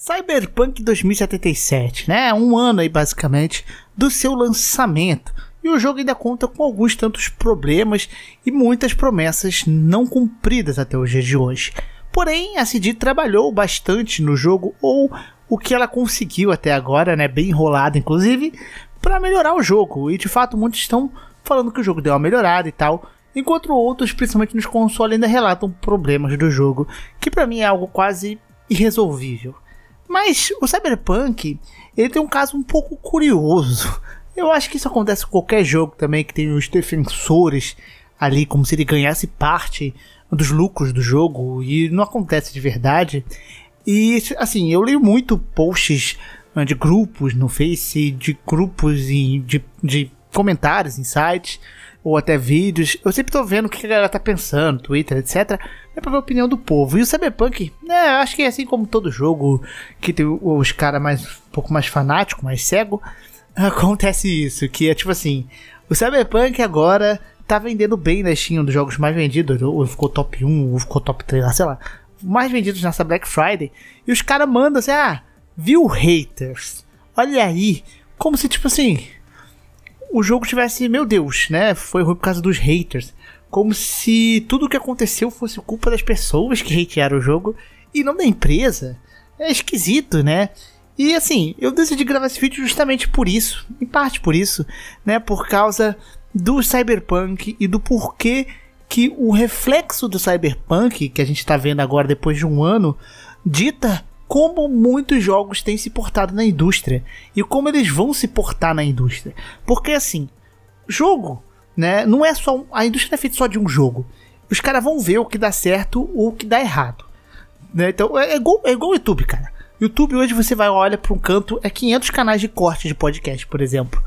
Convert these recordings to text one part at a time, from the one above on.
Cyberpunk 2077, né? Um ano aí basicamente do seu lançamento. E o jogo ainda conta com alguns tantos problemas e muitas promessas não cumpridas até os dias de hoje. Porém, a CD trabalhou bastante no jogo, ou o que ela conseguiu até agora, né, bem enrolado inclusive, para melhorar o jogo. E de fato, muitos estão falando que o jogo deu uma melhorada e tal, enquanto outros, principalmente nos consoles, ainda relatam problemas do jogo, que para mim é algo quase irresolvível. Mas o Cyberpunk, ele tem um caso um pouco curioso. Eu acho que isso acontece com qualquer jogo também que tem os defensores ali como se ele ganhasse parte dos lucros do jogo e não acontece de verdade. E assim, eu leio muito posts né, de grupos no Face, de grupos em, de, de comentários em sites ou até vídeos. Eu sempre tô vendo o que a galera tá pensando, Twitter, etc. É pra ver a opinião do povo. E o Cyberpunk, né, acho que é assim como todo jogo que tem os caras mais um pouco mais fanático, mais cego, acontece isso, que é tipo assim, o Cyberpunk agora tá vendendo bem na Steam, um dos jogos mais vendidos, ou ficou top 1, ou ficou top 3, ah, sei lá, mais vendidos nessa Black Friday, e os caras mandam assim, ah, viu haters? Olha aí, como se tipo assim, o jogo tivesse, meu Deus, né? Foi ruim por causa dos haters. Como se tudo o que aconteceu fosse culpa das pessoas que hatearam o jogo e não da empresa. É esquisito, né? E assim, eu decidi gravar esse vídeo justamente por isso, em parte por isso, né? Por causa do Cyberpunk e do porquê que o reflexo do Cyberpunk, que a gente está vendo agora depois de um ano, dita como muitos jogos têm se portado na indústria e como eles vão se portar na indústria. Porque assim, jogo, né, não é só a indústria não é feita só de um jogo. Os caras vão ver o que dá certo ou o que dá errado. Né? Então é, é, igual, é igual o YouTube, cara. YouTube hoje você vai olha para um canto é 500 canais de corte de podcast, por exemplo.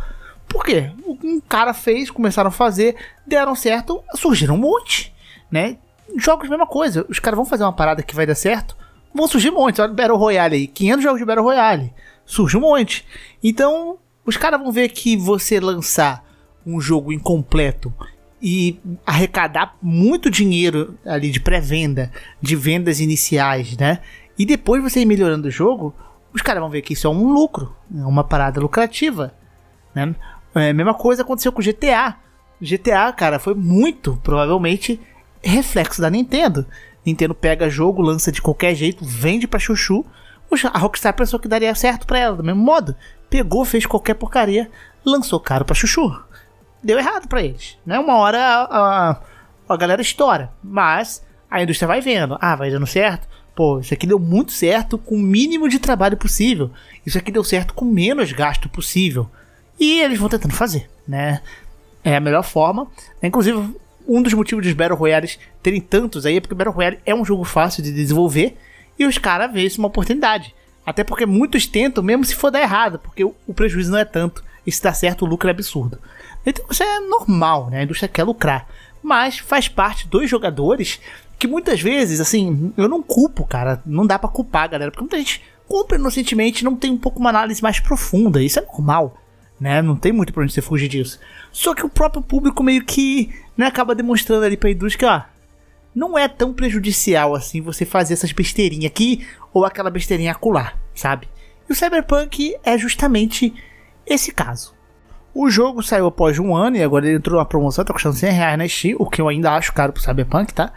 Por quê? Um cara fez, começaram a fazer, deram certo, surgiram um monte, né? Jogos mesma coisa. Os caras vão fazer uma parada que vai dar certo, vão surgir montes. Olha o Battle Royale aí, 500 jogos de Battle Royale. Surge um monte. Então, os caras vão ver que você lançar um jogo incompleto e arrecadar muito dinheiro ali de pré-venda, de vendas iniciais, né? E depois você ir melhorando o jogo, os caras vão ver que isso é um lucro, é uma parada lucrativa, né? É, mesma coisa aconteceu com o GTA. GTA, cara, foi muito, provavelmente, reflexo da Nintendo. Nintendo pega jogo, lança de qualquer jeito, vende pra chuchu. Poxa, a Rockstar pensou que daria certo pra ela, do mesmo modo. Pegou, fez qualquer porcaria, lançou caro pra chuchu. Deu errado pra eles. Né? Uma hora a, a, a galera estoura, mas a indústria vai vendo. Ah, vai dando certo? Pô, isso aqui deu muito certo com o mínimo de trabalho possível. Isso aqui deu certo com menos gasto possível. E eles vão tentando fazer, né? É a melhor forma. Inclusive, um dos motivos dos Battle Royales terem tantos aí é porque Battle Royale é um jogo fácil de desenvolver e os caras veem isso uma oportunidade. Até porque muitos tentam, mesmo se for dar errado, porque o prejuízo não é tanto. E se dá certo, o lucro é absurdo. Então isso é normal, né? A indústria quer lucrar. Mas faz parte dos jogadores que muitas vezes, assim, eu não culpo, cara. Não dá para culpar, galera. Porque muita gente compra inocentemente não tem um pouco uma análise mais profunda. Isso é normal né? Não tem muito pra onde você fugir disso. Só que o próprio público meio que né, acaba demonstrando ali pra indústria, ó, não é tão prejudicial assim você fazer essas besteirinhas aqui ou aquela besteirinha acular, sabe? E o Cyberpunk é justamente esse caso. O jogo saiu após um ano e agora ele entrou na promoção, tá custando 100 reais na Steam, o que eu ainda acho caro pro Cyberpunk, tá?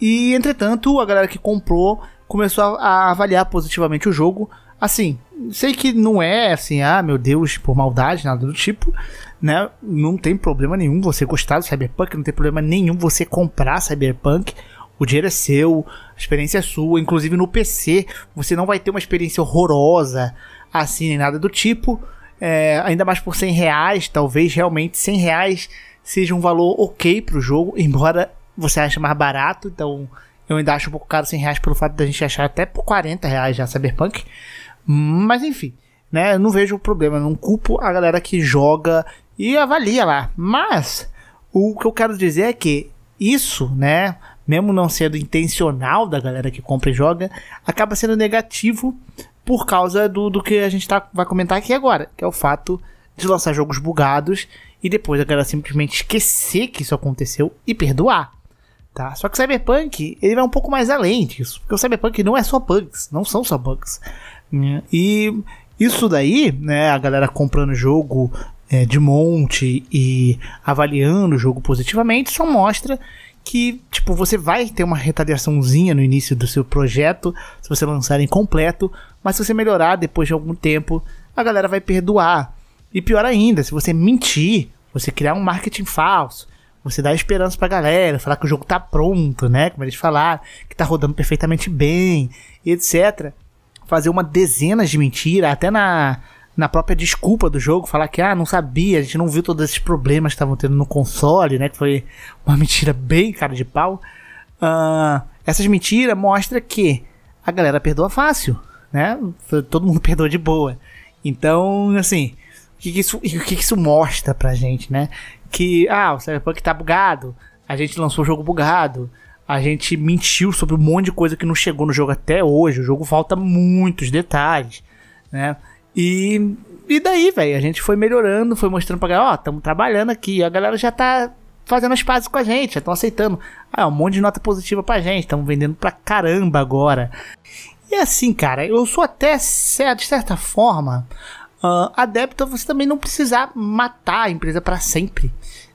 E entretanto, a galera que comprou começou a avaliar positivamente o jogo, Assim, sei que não é assim, ah, meu Deus, por maldade, nada do tipo, né? Não tem problema nenhum você gostar do Cyberpunk, não tem problema nenhum você comprar Cyberpunk. O dinheiro é seu, a experiência é sua, inclusive no PC você não vai ter uma experiência horrorosa assim, nem nada do tipo. É, ainda mais por 100 reais, talvez realmente 100 reais seja um valor ok para o jogo, embora você ache mais barato, então eu ainda acho um pouco caro 100 reais pelo fato da gente achar até por 40 reais já Cyberpunk. Mas enfim, né? Eu não vejo problema, não culpo a galera que joga e avalia lá. Mas o que eu quero dizer é que isso, né? Mesmo não sendo intencional da galera que compra e joga, acaba sendo negativo por causa do, do que a gente tá, vai comentar aqui agora, que é o fato de lançar jogos bugados e depois a galera simplesmente esquecer que isso aconteceu e perdoar. Tá? Só que Cyberpunk ele vai um pouco mais além disso, porque o Cyberpunk não é só bugs, não são só bugs. Né? E isso daí, né, a galera comprando jogo é, de monte e avaliando o jogo positivamente, só mostra que, tipo, você vai ter uma retaliaçãozinha no início do seu projeto, se você lançar incompleto, mas se você melhorar depois de algum tempo, a galera vai perdoar. E pior ainda, se você mentir, você criar um marketing falso, você dar esperança pra galera, falar que o jogo tá pronto, né, como eles falaram, que tá rodando perfeitamente bem, etc fazer uma dezena de mentiras, até na, na própria desculpa do jogo, falar que ah, não sabia, a gente não viu todos esses problemas que estavam tendo no console, né? Que foi uma mentira bem cara de pau. Uh, essas mentiras mostra que a galera perdoa fácil, né? Todo mundo perdoa de boa. Então, assim, o que, que isso, o que, que isso mostra pra gente, né? Que, ah, o Cyberpunk tá bugado, a gente lançou o jogo bugado, a gente mentiu sobre um monte de coisa que não chegou no jogo até hoje. O jogo falta muitos detalhes, né? E, e daí, velho, a gente foi melhorando, foi mostrando pra galera, ó, oh, estamos trabalhando aqui, a galera já tá fazendo as pazes com a gente, já estão aceitando. Ah, é um monte de nota positiva pra gente, estamos vendendo pra caramba agora. E assim, cara, eu sou até, de certa forma, uh, adepto a você também não precisar matar a empresa para sempre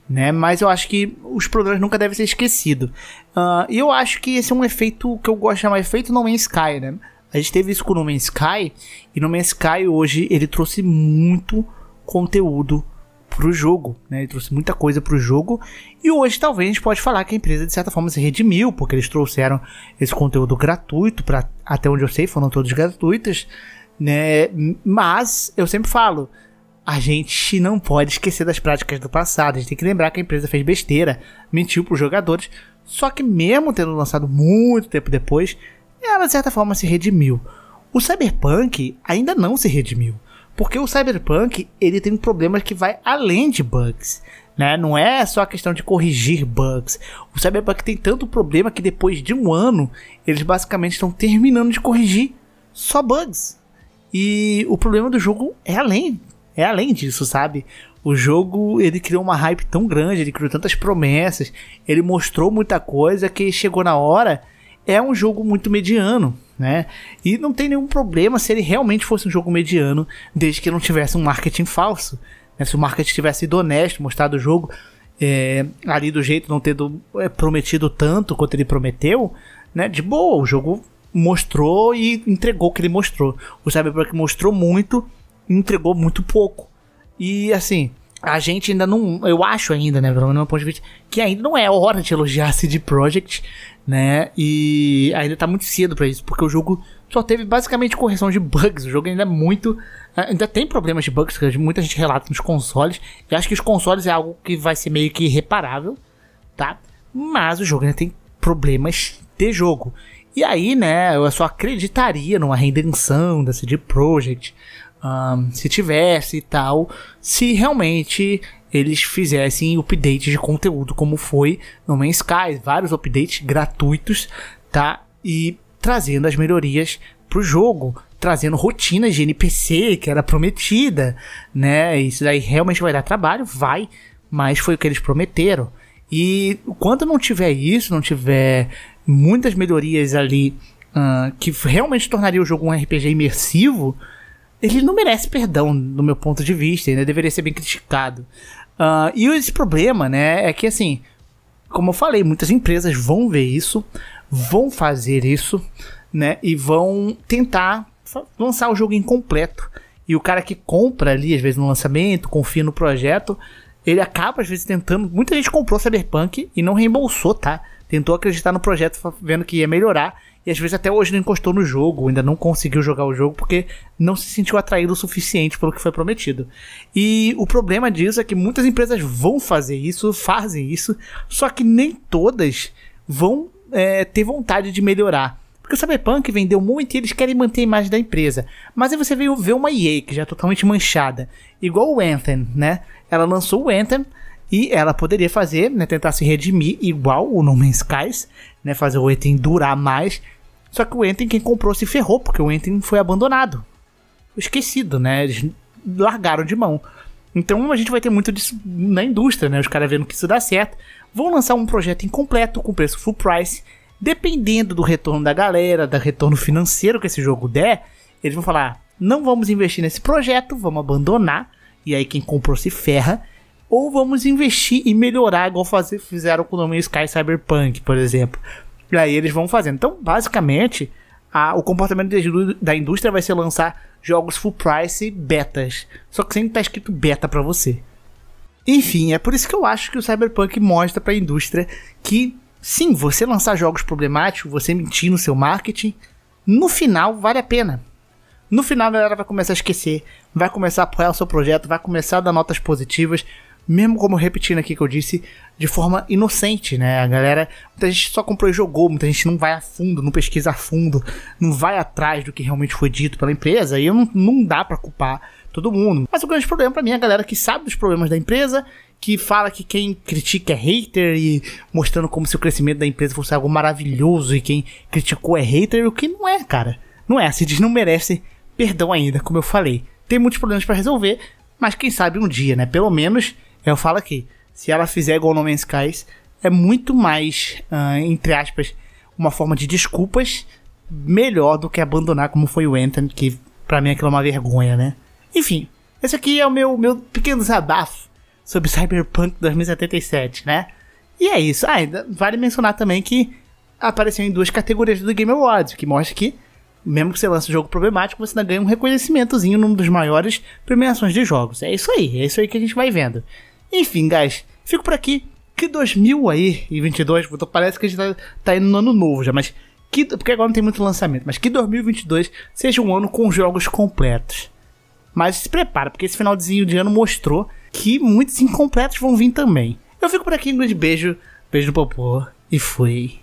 né? Mas eu acho que os problemas nunca devem ser esquecidos. Ah, e eu acho que esse é um efeito que eu gosto de chamar efeito No Man's Sky, né? A gente teve isso com No Man's Sky, e No Man's Sky hoje ele trouxe muito conteúdo pro jogo, né? Ele trouxe muita coisa pro jogo, e hoje talvez a gente pode falar que a empresa de certa forma se redimiu, porque eles trouxeram esse conteúdo gratuito, para até onde eu sei foram todos gratuitos, né? Mas eu sempre falo, a gente não pode esquecer das práticas do passado. A gente tem que lembrar que a empresa fez besteira, mentiu para os jogadores. Só que, mesmo tendo lançado muito tempo depois, ela de certa forma se redimiu. O Cyberpunk ainda não se redimiu, porque o Cyberpunk ele tem um problema que vai além de bugs. Né? Não é só a questão de corrigir bugs. O Cyberpunk tem tanto problema que depois de um ano eles basicamente estão terminando de corrigir só bugs. E o problema do jogo é além é além disso, sabe? O jogo, ele criou uma hype tão grande, ele criou tantas promessas, ele mostrou muita coisa que chegou na hora, é um jogo muito mediano, né? E não tem nenhum problema se ele realmente fosse um jogo mediano, desde que não tivesse um marketing falso. Né? Se o marketing tivesse sido honesto, mostrado o jogo é, ali do jeito, não tendo é, prometido tanto quanto ele prometeu, né? De boa, o jogo mostrou e entregou o que ele mostrou. O Cyberpunk mostrou muito, entregou muito pouco. E assim, a gente ainda não. Eu acho ainda, né? Pelo menos no meu ponto de vista, que ainda não é hora de elogiar CD Projekt, né? E ainda tá muito cedo para isso, porque o jogo só teve basicamente correção de bugs. O jogo ainda é muito. É, ainda tem problemas de bugs, que muita gente relata nos consoles. Eu acho que os consoles é algo que vai ser meio que reparável, tá? Mas o jogo ainda tem problemas de jogo. E aí, né, eu só acreditaria numa redenção da CD Projekt, um, se tivesse e tal, se realmente eles fizessem updates de conteúdo, como foi no Man's Sky, vários updates gratuitos, tá? E trazendo as melhorias pro jogo, trazendo rotinas de NPC que era prometida, né? Isso daí realmente vai dar trabalho, vai, mas foi o que eles prometeram. E quando não tiver isso, não tiver muitas melhorias ali uh, que realmente tornaria o jogo um RPG imersivo, ele não merece perdão, do meu ponto de vista, né? deveria ser bem criticado. Uh, e esse problema, né, é que assim, como eu falei, muitas empresas vão ver isso, vão fazer isso, né, e vão tentar lançar o jogo incompleto. E o cara que compra ali, às vezes no lançamento, confia no projeto, ele acaba às vezes tentando. Muita gente comprou Cyberpunk e não reembolsou, tá? Tentou acreditar no projeto, vendo que ia melhorar e às vezes até hoje não encostou no jogo, ainda não conseguiu jogar o jogo porque não se sentiu atraído o suficiente pelo que foi prometido. E o problema disso é que muitas empresas vão fazer isso, fazem isso, só que nem todas vão é, ter vontade de melhorar. Porque o Cyberpunk vendeu muito e eles querem manter a imagem da empresa. Mas aí você veio ver uma EA que já é totalmente manchada. Igual o Anthem, né? Ela lançou o Anthem, e ela poderia fazer, né, tentar se redimir igual o No Man's Skies, né, fazer o Enten durar mais. Só que o Enten, quem comprou, se ferrou, porque o Enten foi abandonado. Esquecido, né? Eles largaram de mão. Então a gente vai ter muito disso na indústria, né? Os caras vendo que isso dá certo. Vão lançar um projeto incompleto com preço full price. Dependendo do retorno da galera, do retorno financeiro que esse jogo der, eles vão falar: não vamos investir nesse projeto, vamos abandonar. E aí quem comprou se ferra ou vamos investir e melhorar, igual fazer, fizeram com o nome Sky Cyberpunk, por exemplo. E aí eles vão fazendo. Então, basicamente, a, o comportamento de, da indústria vai ser lançar jogos full price betas. Só que sempre está escrito beta para você. Enfim, é por isso que eu acho que o Cyberpunk mostra para a indústria que, sim, você lançar jogos problemáticos, você mentir no seu marketing, no final vale a pena. No final a galera vai começar a esquecer, vai começar a apoiar o seu projeto, vai começar a dar notas positivas, mesmo como repetindo aqui que eu disse, de forma inocente, né? A galera, muita gente só comprou e jogou, muita gente não vai a fundo, não pesquisa a fundo, não vai atrás do que realmente foi dito pela empresa, e não, não dá para culpar todo mundo. Mas o grande problema para mim é a galera que sabe dos problemas da empresa, que fala que quem critica é hater e mostrando como se o crescimento da empresa fosse algo maravilhoso e quem criticou é hater, o que não é, cara. Não é, a diz não merece perdão ainda, como eu falei. Tem muitos problemas para resolver, mas quem sabe um dia, né? Pelo menos eu falo aqui, se ela fizer igual No Man's Skies, é muito mais, uh, entre aspas, uma forma de desculpas melhor do que abandonar como foi o Anthem, que para mim aquilo é uma vergonha, né? Enfim, esse aqui é o meu, meu pequeno desabafo sobre Cyberpunk 2077, né? E é isso. Ah, ainda vale mencionar também que apareceu em duas categorias do Game Awards, que mostra que, mesmo que você lance um jogo problemático, você ainda ganha um reconhecimentozinho num dos maiores premiações de jogos. É isso aí, é isso aí que a gente vai vendo. Enfim, guys, fico por aqui. Que 2000 aí, e 22, parece que a gente tá, tá indo no ano novo já, mas que, porque agora não tem muito lançamento, mas que 2022 seja um ano com jogos completos. Mas se prepara, porque esse finalzinho de ano mostrou que muitos incompletos vão vir também. Eu fico por aqui, um grande beijo, beijo no popô e fui.